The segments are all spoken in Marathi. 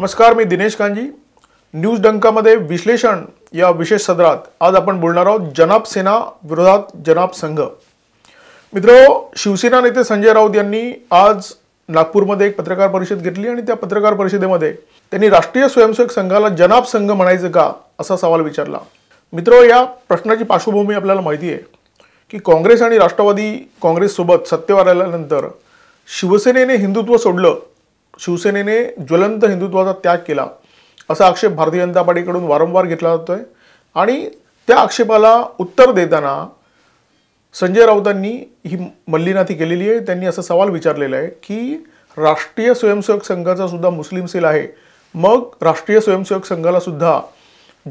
नमस्कार मी दिनेश कांजी न्यूज डंकामध्ये विश्लेषण या विशेष सदरात आज आपण बोलणार आहोत जनाब सेना विरोधात जनाब संघ मित्र शिवसेना नेते संजय राऊत यांनी आज नागपूरमध्ये एक पत्रकार परिषद घेतली आणि त्या पत्रकार परिषदेमध्ये त्यांनी राष्ट्रीय स्वयंसेवक संघाला जनाब संघ म्हणायचं का असा सवाल विचारला मित्र या प्रश्नाची पार्श्वभूमी आपल्याला माहिती आहे की काँग्रेस आणि राष्ट्रवादी काँग्रेससोबत सत्तेवर आल्यानंतर शिवसेनेने हिंदुत्व सोडलं शिवसेनेने ज्वलंत हिंदुत्वाचा त्याग केला असा आक्षेप भारतीय जनता पार्टीकडून वारंवार घेतला जातो आहे आणि त्या आक्षेपाला उत्तर देताना संजय राऊतांनी ही मल्लीनाथी केलेली आहे त्यांनी असा सवाल विचारलेला आहे की राष्ट्रीय स्वयंसेवक संघाचा सुद्धा मुस्लिम सेल आहे मग राष्ट्रीय स्वयंसेवक संघाला सुद्धा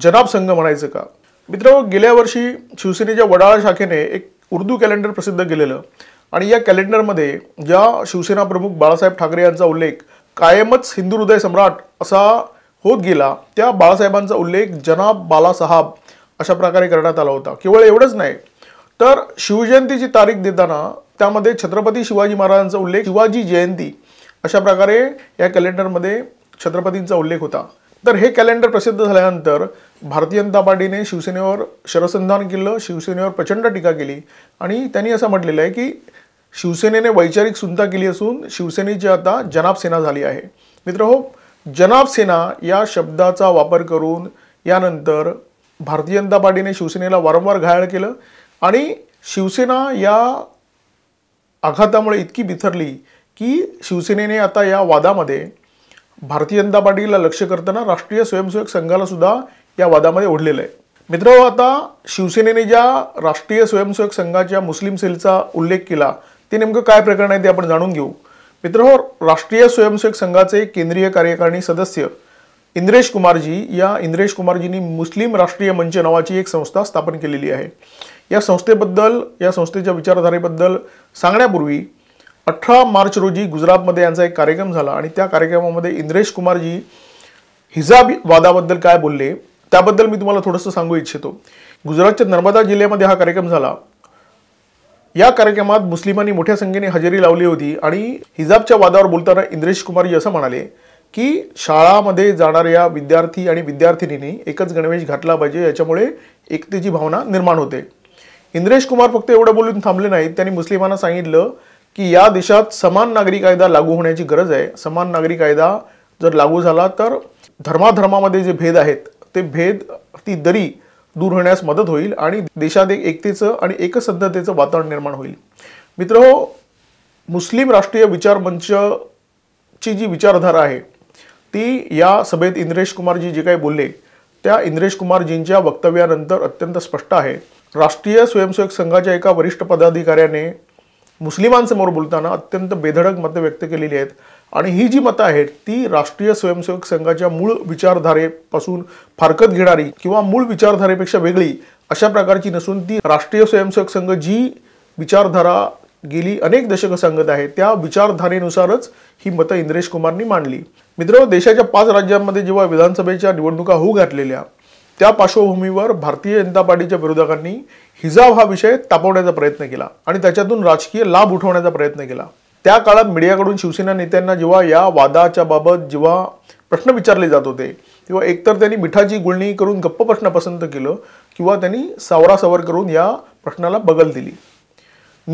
जनाब संघ म्हणायचं का मित्र गेल्या वर्षी शिवसेनेच्या वडाळा शाखेने एक उर्दू कॅलेंडर प्रसिद्ध केलेलं आणि या कॅलेंडरमध्ये ज्या शिवसेना प्रमुख बाळासाहेब ठाकरे यांचा उल्लेख कायमच हिंदू हृदय सम्राट असा होत गेला त्या बाळासाहेबांचा उल्लेख जनाब बालासाहेब अशा प्रकारे करण्यात आला होता केवळ एवढंच नाही तर शिवजयंतीची तारीख देताना त्यामध्ये छत्रपती शिवाजी महाराजांचा उल्लेख शिवाजी जयंती अशा प्रकारे या कॅलेंडरमध्ये छत्रपतींचा उल्लेख होता तर हे कॅलेंडर प्रसिद्ध झाल्यानंतर भारतीय जनता पार्टीने शिवसेनेवर शरसंधान केलं शिवसेनेवर प्रचंड टीका केली आणि त्यांनी असं म्हटलेलं आहे की शिवसेनेने वैचारिक सुद्धा केली असून शिवसेनेची आता जनाबसेना झाली आहे मित्र हो जनाब या शब्दाचा वापर करून यानंतर भारतीय जनता पार्टीने शिवसेनेला वारंवार घायाळ केलं आणि शिवसेना या आघातामुळे इतकी बिथरली की शिवसेनेने आता या वादामध्ये भारतीय जनता पार्टीला लक्ष करताना राष्ट्रीय स्वयंसेवक संघाला सुद्धा या वादामध्ये ओढलेलं आहे मित्रो आता शिवसेनेने ज्या राष्ट्रीय स्वयंसेवक संघाच्या मुस्लिम सेलचा उल्लेख केला ते नेमकं काय प्रकरण आहे ते आपण जाणून घेऊ मित्र हो राष्ट्रीय स्वयंसेवक संघाचे केंद्रीय कार्यकारिणी सदस्य इंद्रेश कुमारजी या इंद्रेश कुमारजींनी मुस्लिम राष्ट्रीय मंच नावाची एक संस्था स्थापन केलेली आहे या संस्थेबद्दल या संस्थेच्या विचारधारेबद्दल सांगण्यापूर्वी अठरा मार्च रोजी गुजरातमध्ये यांचा एक कार्यक्रम झाला आणि त्या कार्यक्रमामध्ये इंद्रेश कुमारजी हिजाब वादाबद्दल काय बोलले त्याबद्दल मी तुम्हाला थोडंसं सांगू इच्छितो गुजरातच्या नर्मदा जिल्ह्यामध्ये हा कार्यक्रम झाला या कार्यक्रमात मुस्लिमांनी मोठ्या संख्येने हजेरी लावली होती आणि हिजाबच्या वादावर बोलताना इंद्रेश कुमारी असं म्हणाले की शाळामध्ये जाणाऱ्या विद्यार्थी आणि विद्यार्थिनींनी एकच गणवेश घातला पाहिजे याच्यामुळे एकतेची भावना निर्माण होते इंद्रेश कुमार फक्त एवढं बोलून थांबले नाहीत त्यांनी मुस्लिमांना सांगितलं की या देशात समान नागरी कायदा लागू होण्याची गरज आहे समान नागरी कायदा जर लागू झाला तर धर्माधर्मामध्ये जे भेद आहेत ते भेद ती दरी दूर होण्यास मदत होईल आणि देशात एक एकतेचं आणि एकसंधतेचं वातावरण निर्माण होईल मित्र मुस्लिम राष्ट्रीय विचार मंचची जी विचारधारा आहे ती या सभेत इंद्रेश कुमारजी जे काही बोलले त्या इंद्रेश कुमारजींच्या वक्तव्यानंतर अत्यंत स्पष्ट आहे राष्ट्रीय स्वयंसेवक संघाच्या एका वरिष्ठ पदाधिकाऱ्याने मुस्लिमांसमोर बोलताना अत्यंत बेधडक मतं व्यक्त केलेली आहेत आणि ही जी मतं आहेत ती राष्ट्रीय स्वयंसेवक संघाच्या मूळ विचारधारेपासून फारकत घेणारी किंवा मूळ विचारधारेपेक्षा वेगळी अशा प्रकारची नसून ती राष्ट्रीय स्वयंसेवक संघ जी विचारधारा गेली अनेक दशकं सांगत आहे त्या विचारधारेनुसारच ही मतं इंद्रेश कुमारनी मांडली मित्र देशाच्या पाच राज्यांमध्ये जेव्हा विधानसभेच्या निवडणुका होऊ घातलेल्या त्या पार्श्वभूमीवर भारतीय जनता पार्टीच्या विरोधकांनी हिजाव हा विषय तापवण्याचा प्रयत्न केला आणि त्याच्यातून राजकीय लाभ उठवण्याचा प्रयत्न केला त्या काळात मीडियाकडून शिवसेना नेत्यांना जेव्हा या वादाच्या बाबत जेव्हा प्रश्न विचारले जात होते तेव्हा एकतर त्यांनी मिठाची गुळणी करून गप्प प्रश्न पसंत केलं किंवा त्यांनी सावरासावर करून या प्रश्नाला बगल दिली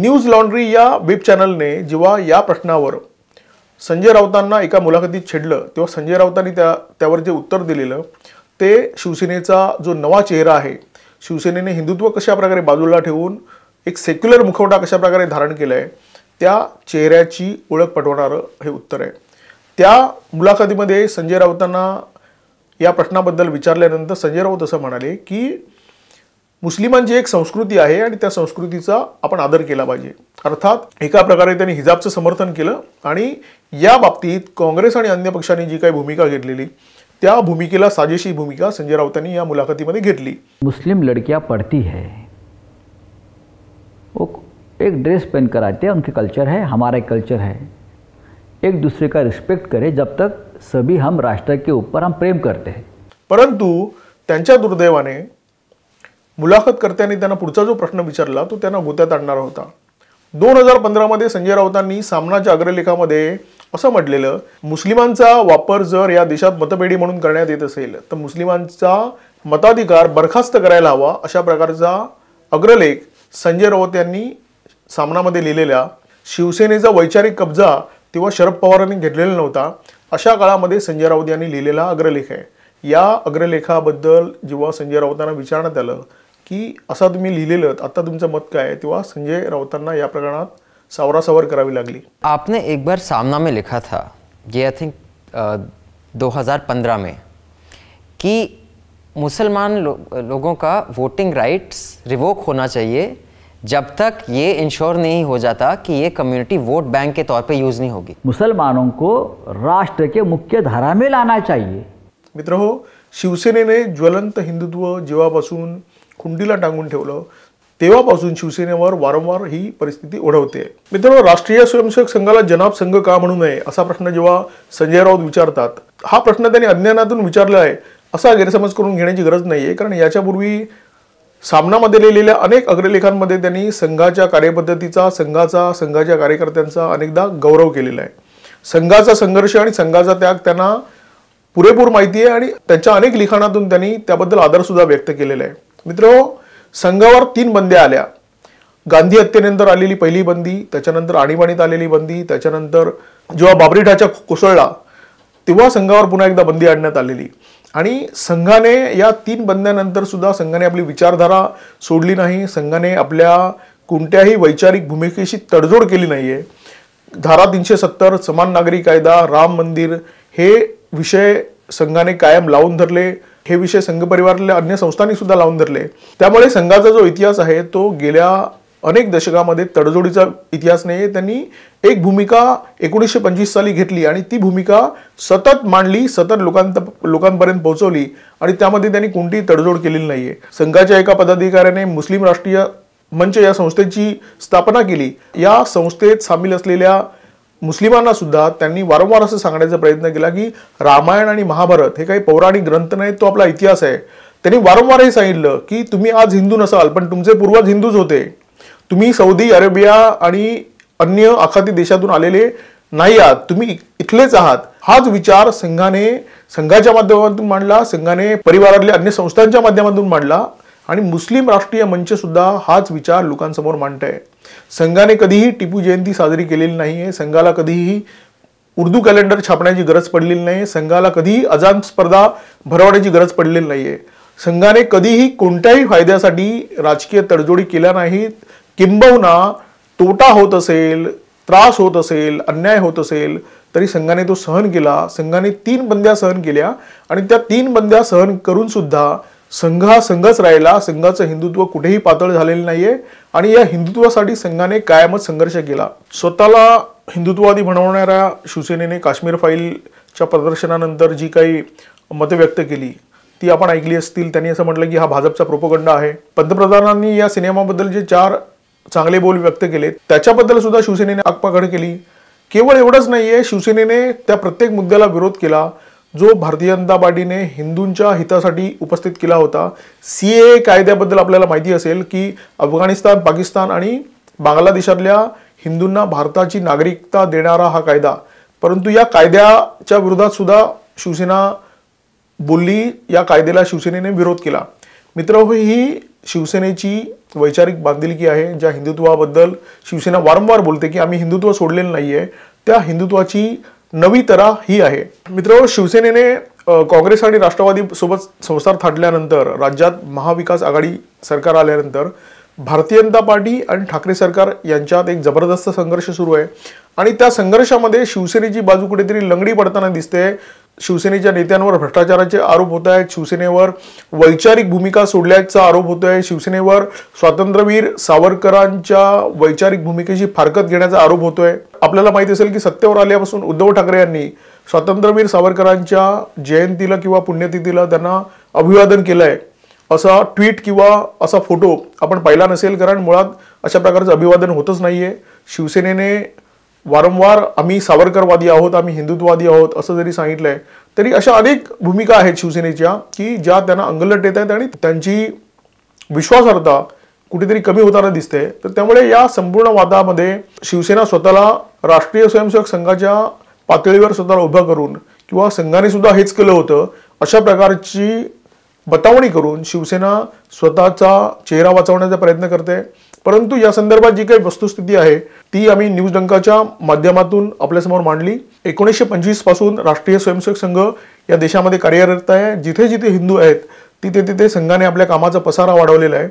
न्यूज लॉन्ड्री या वेब चॅनलने जेव्हा या प्रश्नावर संजय राऊतांना एका मुलाखतीत छेडलं तेव्हा संजय राऊतांनी त्या त्यावर जे उत्तर दिलेलं ते शिवसेनेचा जो नवा चेहरा आहे शिवसेनेने हिंदुत्व कशाप्रकारे बाजूला ठेवून एक सेक्युलर मुखवटा कशाप्रकारे धारण केलं आहे त्या चेहऱ्याची ओळख पटवणारं हे उत्तर आहे त्या मुलाखतीमध्ये संजय राऊतांना या प्रश्नाबद्दल विचारल्यानंतर संजय राऊत असं म्हणाले की मुस्लिमांची एक संस्कृती आहे आणि त्या संस्कृतीचा आपण आदर केला पाहिजे अर्थात एका प्रकारे त्यांनी हिजाबचं समर्थन केलं आणि या बाबतीत काँग्रेस आणि अन्य पक्षांनी जी काही भूमिका घेतलेली त्या भूमिकेला साजेशी भूमिका संजय राऊतांनी या मुलाखतीमध्ये घेतली मुस्लिम लडक्या पडती है एक ड्रेस पहन कर आते हैं उनके कल्चर है हमारा कल्चर है एक दूसरे का रिस्पेक्ट करें जब तक सभी हम राष्ट्र के ऊपर हम प्रेम करते हैं परंतु त्यांच्या दुर्दैवाने मुलाखत करताना त्यांना पुढचा जो प्रश्न विचारला तो त्यांना गोत्यात आणणार होता दोन हजार पंधरामध्ये संजय राऊतांनी सामनाच्या अग्रलेखामध्ये असं म्हटलेलं मुस्लिमांचा वापर जर या देशात मतपेढी म्हणून करण्यात येत असेल तर मुस्लिमांचा मताधिकार बरखास्त करायला हवा अशा प्रकारचा अग्रलेख संजय राऊत यांनी सामनामध्ये लिहिलेल्या शिवसेनेचा वैचारिक कब्जा तेव्हा शरद पवारांनी घेतलेला नव्हता अशा काळामध्ये संजय राऊत यांनी लिहिलेला अग्रलेख आहे या अग्रलेखाबद्दल जेव्हा संजय राऊतांना विचारण्यात आलं की असं तुम्ही लिहिलेलं आता तुमचं मत काय आहे तेव्हा संजय राऊतांना या प्रकरणात सावरासावर करावी लागली आपने एक बार सामना में लिखा था ये आई थिंक दो हज़ार पंद्रह में कि मुसलमान लो, लोगों का वोटिंग राइट्स रिवोक होना चाहिए जब तक ये इंश्योर नहीं हो जाता कि ये कम्युनिटी वोट बैंक के तौर पे यूज़ नहीं होगी मुसलमानों को राष्ट्र के मुख्य धारा में लाना चाहिए मित्र हो शिवसेनेने ज्वलंत हिंदुत्व जेव्हापासून खुंडीला टांगून ठेवलं तेव्हापासून शिवसेनेवर वारंवार ही परिस्थिती ओढवते मित्रांनो राष्ट्रीय स्वयंसेवक संघाला जनाब संघ का म्हणू नये असा प्रश्न जेव्हा संजय राऊत विचारतात हा प्रश्न त्यांनी अज्ञानातून विचारला आहे असा गैरसमज करून घेण्याची गरज नाही आहे कारण याच्यापूर्वी सामनामध्ये लिहिलेल्या अनेक अग्रलेखांमध्ये त्यांनी संघाच्या कार्यपद्धतीचा संघाचा संघाच्या कार्यकर्त्यांचा अनेकदा गौरव केलेला आहे संघाचा संघर्ष आणि संघाचा त्याग त्यांना पुरेपूर माहिती आहे आणि त्यांच्या अनेक लिखाणातून त्यांनी त्याबद्दल आदरसुद्धा व्यक्त केलेला आहे मित्र संघावर तीन बंद्या आल्या गांधी हत्येनंतर आलेली पहिली बंदी त्याच्यानंतर आणीबाणीत आलेली बंदी त्याच्यानंतर जेव्हा बाबरी ढाचा कोसळला तेव्हा संघावर पुन्हा एकदा बंदी आणण्यात आलेली आणि संघाने या तीन बंद्यानंतर सुद्धा संघाने आपली विचारधारा सोडली नाही संघाने आपल्या कोणत्याही वैचारिक भूमिकेशी तडजोड केली नाही आहे धारा तीनशे सत्तर समान नागरी कायदा राम मंदिर हे विषय संघाने कायम लावून धरले हे विषय संघ परिवारातल्या अन्य संस्थांनी सुद्धा लावून धरले त्यामुळे संघाचा जो इतिहास आहे तो गेल्या अनेक दशकामध्ये तडजोडीचा इतिहास नाही आहे त्यांनी एक भूमिका एकोणीसशे पंचवीस साली घेतली आणि ती भूमिका सतत मांडली सतत लोकांत लोकांपर्यंत पोहोचवली आणि त्यामध्ये त्यांनी कोणतीही तडजोड केलेली नाही आहे संघाच्या एका पदाधिकाऱ्याने मुस्लिम राष्ट्रीय मंच या संस्थेची स्थापना केली या संस्थेत सामील असलेल्या मुस्लिमांना सुद्धा त्यांनी वारंवार असं सांगण्याचा प्रयत्न केला की रामायण आणि महाभारत हे काही पौराणिक ग्रंथ नाही तो आपला इतिहास आहे त्यांनी वारंवारही सांगितलं की तुम्ही आज हिंदू नसाल पण तुमचे पूर्वज हिंदूच होते तुम्ही सौदी अरेबिया आणि अन्य आखाती देशातून आलेले नाही आहात तुम्ही इथलेच आहात हाच विचार संघाने संघाच्या माध्यमातून मांडला संघाने परिवारातल्या अन्य संस्थांच्या माध्यमातून मांडला आणि मुस्लिम राष्ट्रीय मंच सुद्धा हाच विचार लोकांसमोर मांडत आहे संघाने कधीही टिपू जयंती साजरी केलेली नाही आहे संघाला कधीही उर्दू कॅलेंडर छापण्याची गरज पडलेली नाही संघाला कधीही अजान स्पर्धा भरवण्याची गरज पडलेली नाही संघाने कधीही कोणत्याही फायद्यासाठी राजकीय तडजोडी केल्या नाहीत किंबहुना तोटा होत असेल त्रास होत असेल अन्याय होत असेल तरी संघाने तो सहन केला संघाने तीन बंद्या सहन केल्या आणि त्या तीन बंद्या सहन करून सुद्धा संघ हा संघच राहिला संघाचं हिंदुत्व कुठेही पातळ झालेलं नाहीये आणि या हिंदुत्वासाठी संघाने कायमच संघर्ष केला स्वतःला हिंदुत्ववादी बनवणाऱ्या शिवसेनेने काश्मीर फाईलच्या प्रदर्शनानंतर जी काही मतं व्यक्त केली ती आपण ऐकली असतील त्यांनी असं म्हटलं की हा भाजपचा प्रोपोगंडा आहे पंतप्रधानांनी या सिनेमाबद्दल जे चार चांगले बोल व्यक्त केले त्याच्याबद्दल सुद्धा शिवसेनेने आगपाखड केली केवळ एवढंच नाहीये शिवसेनेने त्या प्रत्येक मुद्द्याला विरोध केला जो भारतीय जनता पार्टीने हिंदूंच्या हितासाठी उपस्थित केला होता सी ए कायद्याबद्दल आपल्याला माहिती असेल की अफगाणिस्तान पाकिस्तान आणि बांगलादेशातल्या हिंदूंना भारताची नागरिकता देणारा हा कायदा परंतु या कायद्याच्या विरोधात सुद्धा शिवसेना बोलली या कायद्याला शिवसेनेने विरोध केला मित्र ही शिवसेनेची वैचारिक बांधिलकी आहे ज्या हिंदुत्वाबद्दल शिवसेना वारंवार बोलते की आम्ही हिंदुत्व सोडलेलं नाही आहे त्या हिंदुत्वाची नवी तरा ही आहे मित्र शिवसेनेने काँग्रेस आणि राष्ट्रवादी सोबत संसार थाटल्यानंतर राज्यात महाविकास आघाडी सरकार आल्यानंतर भारतीय जनता पार्टी आणि ठाकरे सरकार यांच्यात एक जबरदस्त संघर्ष सुरू आहे आणि त्या संघर्षामध्ये शिवसेनेची बाजू कुठेतरी लंगडी पडताना दिसते शिवसेनेच्या नेत्यांवर भ्रष्टाचाराचे आरोप होत आहेत शिवसेनेवर वैचारिक भूमिका सोडल्याचा आरोप होतो आहे शिवसेनेवर स्वातंत्र्यवीर सावरकरांच्या वैचारिक भूमिकेची फारकत घेण्याचा आरोप होतोय आपल्याला माहिती असेल की सत्तेवर आल्यापासून उद्धव ठाकरे यांनी स्वातंत्र्यवीर सावरकरांच्या जयंतीला किंवा पुण्यतिथीला त्यांना अभिवादन केलं आहे असा ट्विट किंवा असा फोटो आपण पाहिला नसेल कारण मुळात अशा प्रकारचं अभिवादन होतच नाही आहे शिवसेनेने वारंवार आम्ही सावरकरवादी आहोत आम्ही हिंदुत्ववादी आहोत असं जरी सांगितलं आहे तरी अशा अनेक भूमिका आहेत शिवसेनेच्या की ज्या त्यांना अंगलट येत आहेत आणि त्यांची विश्वासार्हता कुठेतरी कमी होताना दिसते तर त्यामुळे या संपूर्ण वादामध्ये शिवसेना स्वतःला राष्ट्रीय स्वयंसेवक संघाच्या पातळीवर स्वतःला उभं करून किंवा संघाने सुद्धा हेच केलं होतं अशा प्रकारची बतावणी करून शिवसेना स्वतःचा चेहरा वाचवण्याचा प्रयत्न करते परंतु या संदर्भात जी काही वस्तुस्थिती आहे ती आम्ही न्यूज डंकाच्या माध्यमातून आपल्यासमोर मांडली एकोणीसशे पंचवीस पासून राष्ट्रीय स्वयंसेवक संघ या देशामध्ये कार्यरत आहे जिथे जिथे हिंदू आहेत तिथे तिथे संघाने आपल्या कामाचा पसारा वाढवलेला आहे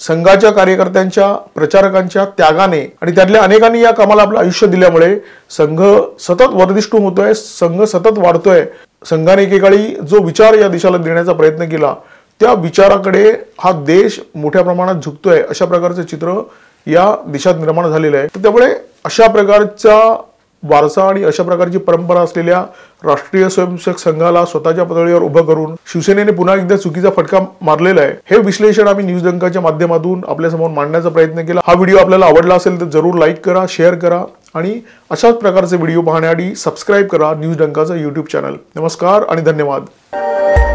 संघाच्या कार्यकर्त्यांच्या प्रचारकांच्या त्यागाने आणि त्यातल्या अनेकांनी या कामाला आपलं आयुष्य दिल्यामुळे संघ सतत वर्धिष्ठू होतोय संघ सतत वाढतोय संघाने एकेकाळी जो विचार या देशाला देण्याचा प्रयत्न केला त्या विचाराकडे हा देश मोठ्या प्रमाणात झुकतोय अशा प्रकारचं चित्र या देशात निर्माण झालेलं आहे तर त्यामुळे अशा प्रकारचा वारसा आणि अशा प्रकारची परंपरा असलेल्या राष्ट्रीय स्वयंसेवक संघाला स्वतःच्या पातळीवर उभं करून शिवसेनेने पुन्हा एकदा चुकीचा फटका मारलेला आहे हे विश्लेषण आम्ही न्यूज डंकाच्या माध्यमातून आपल्यासमोर मांडण्याचा प्रयत्न केला हा व्हिडिओ आपल्याला आवडला असेल तर जरूर लाईक करा शेअर करा आणि अशाच प्रकारचे व्हिडिओ पाहण्यासाठी सबस्क्राईब करा न्यूज डंकाचा यूट्यूब चॅनल नमस्कार आणि धन्यवाद